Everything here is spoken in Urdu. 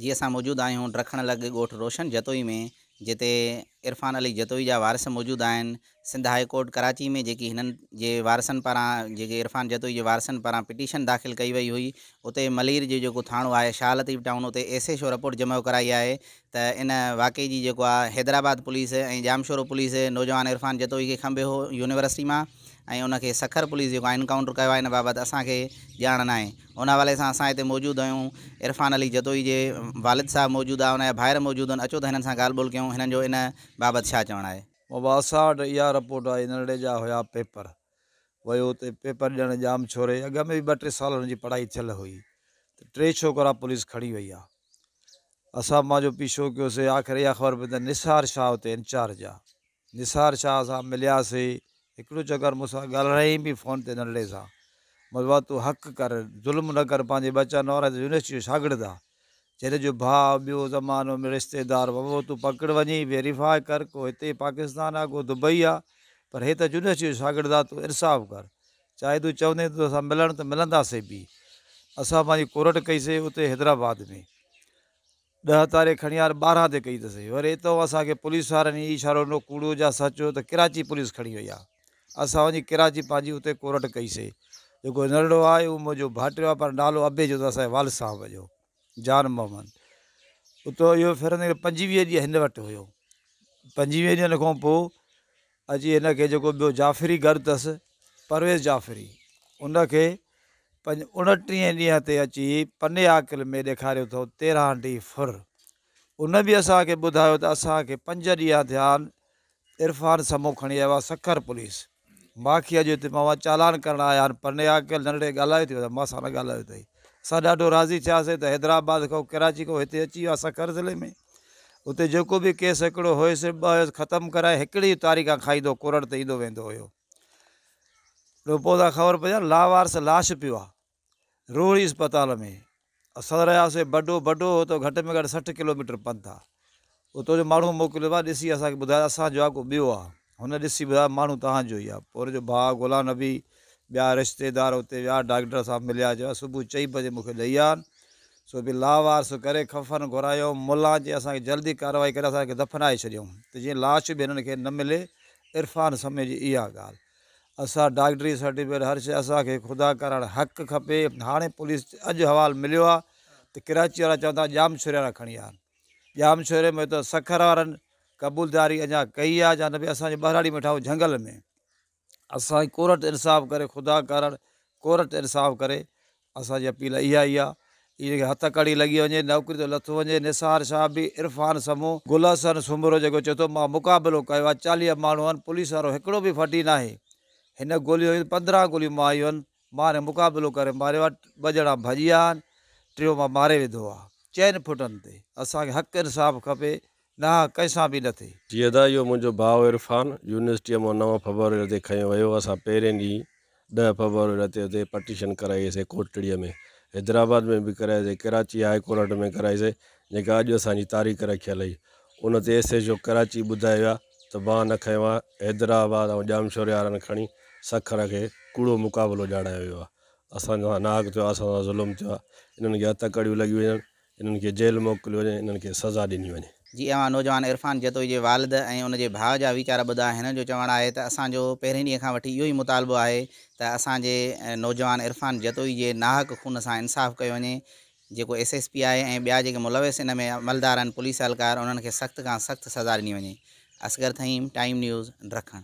جی اب موجود آیا ڈکھن لگ گوشن جتوئی میں جتنے عرفان علی جتوئی جاس موجودہ سندھ ہائی کورٹ کراچی میں جی ان کے وارسن پارا جی عرفان جتوئی کے وارسن پارا پٹیشن داخل کی وی ہوئی اتنے ملیر جوانو ہے شاہ لطیف ٹاؤن اتنے اے سی شو رپورٹ جمع کرائی ہے تو ان واقعی جو جی حیدرآباد پولیس ای جام شور پولیس نوجوان عرفان جتوئی کے کھمبے ہو یونیورسٹی میں ان کے سخر پولیس جونکاؤنٹر کیا ہے ان بات اکانا ہے ان حوالے سے اب موجود ہوں عرفان علی جدوئی والد صاحب موجودہ انہر موجود اچھو تو ان سے گال بول کر बाबति छा चवणु आहे बाबा असां वटि इहा रिपोर्ट आहे नंढिड़े जा हुया पेपर वियो हुते पेपर ॾियणु जाम छोरे अॻ में बि ॿ टे साल हुनजी पढ़ाई थियल हुई त टे छोकिरा पुलिस खणी वई आहे असां मुंहिंजो पीछो कयोसीं आख़िर इहा ख़बर पई त निसार शाह हुते इंचार्ज आहे निसार शाह सां मिलियासीं हिकिड़ो चकर मूंसां ॻाल्हायईं बि फ़ोन ते नंढड़े सां मुंहिंजे बाबा तू हक कर ज़ुल्म न कर पंहिंजे बचा नवराती शागिर्दु आहे جن جو بھاؤ بو زمانوں میں رشتے دار بابا تھی پکڑ وی ویریفائی کر کو اتے پاکستان آ کو دبئی ہے پر یہ تو شاگردار ترصاف کر چاہے تھی چوند ملن تو ملتاس بھی اصل پانی کوٹ کئی سی اتنے حیدرآباد میں دہ تارے کھڑی آر بارہ تی تس ویری اتنا پولیس والے اشاروں کو کُوڑ جا سچ کر کراچی پولیس کھائی وئی آسان کراچی پانی اتنی کوورٹ کئی سی جو نرڑو آئے وہ مجھے بھاٹو پر نالو ابے جو والا जान मोहम्मद उतो इहो फिरंदे पंजवीह ॾींहं हिन वटि हुयो पंजवीह ॾींहंनि खां पोइ अची हिन खे जेको ॿियो जाफ़िरी घरु अथसि परवेज़ जाफ़री उनखे पंज उणटीह ॾींहं ते अची पने आकिल में ॾेखारियो अथऊं तेरहं ॾींहं फुर उन बि असांखे ॿुधायो त असांखे पंज ॾींहं थिया आहिनि इरफ़ान सम्हूं खणी आयो आहे सखर पुलिस माखी अॼु हिते मां चालान करणु आया आहिनि पने आकिल नंढे ॻाल्हायो थी मां सां न ॻाल्हायो अथई اب ڈاڈو راضی تھیاسے تو حیدرآباد کو کراچی کو اچھی ہوا سکھر ضلع میں اتنے جو بھی کیس ایک ہوئے سی ہو ختم کرائے ایک تاریخہ کھائی دوں کوٹ وی ہو خبر پہ لاوارس لاش پی روڑی اسپتال میں اصل رہے بڑو بڑوں گھٹ میں گھٹ سٹ کلو میٹر پند اتوں مو موکل آپ باجو بونا بتایا مو تھی آج بھاؤ غلام نبی بیا رشتے دار ہوتے وا ڈاکٹر صاحب ملیا جو ہے صبح چئی بج لیا تو بھی لاوارس کرفن گھراؤں ملانا چیزیں جلدی کاروائی کر دفنائی چڑیوں تو جیسے لاش بھی ان کے نہ ملے عرفان سمے کی اعظ اصا ڈاکٹری سرٹیفکٹ ہر شیش اصل خدا کرنا حق کپے ہانے پولیس اج حوال ملو کر کر کراچی والا چھ جام چھا کھڑی آیا جام چورے میں تو سکھر قبوداری اجا کئی ہے یا نئی اصل بہاڑی میں ٹھاؤں جنگل میں اصا کورٹ انصاف کرے خدا کرٹ انصاف کرے اصن کی جی اپیل اعلی یہ ہت کڑی لگی ہونے نوکری تو لو و نثار شاہ بھی عرفان سموہ گلسن سومرو جو چھوٹے مقابلوں کا چالی مانو پولیس والوں بھی فٹ نہ ان گولیوں میں پندرہ گولی آیئن میرے مقابلوں کو مارے ب جا بھجیا ٹھو مارے ودھو چین فٹن تھی اصا حق انصاف کپے لا کیسا بھی مجھے بھاؤ عرفان یونیورسٹی میں نو فبرری کھو وی اُن پہ ڈی دہ فبرری پٹیشن کرائیسے کوٹڑی میں حیدرآباد میں بھی کرائی سی کراچی ہائی کورٹ میں کرائی سی جا اج اب تاریخ رکھ لیں انت ایس ایس جو کراچی بدائے وی تو با نہ کھو حیدرآباد اور جام شوہر آن کھی سخر کے کوڑو مقابلو جایا ہوا ہے اصانا ناگ تھی اصل ظلم ان کی ہتھکڑی لگی ہو جل موکل ان کو سزا دن وجیے جی آ نوجوان عرفان جتوئی والد اور ان کے باؤ جا ویچار بدا ان چوڑا ہے تو اصانو پہ ڈیٹ یہ مطالبہ ہے تو اے نوجوان عرفان جتوئی ناہک خون سے انصاف کیا وجے جو ایس ایس پی ہے بیا ملوث ان میں عملدار پولیس اہلکار ان سخت کا سخت سزا دنی وجے اصغر تھائم نیوز رکھ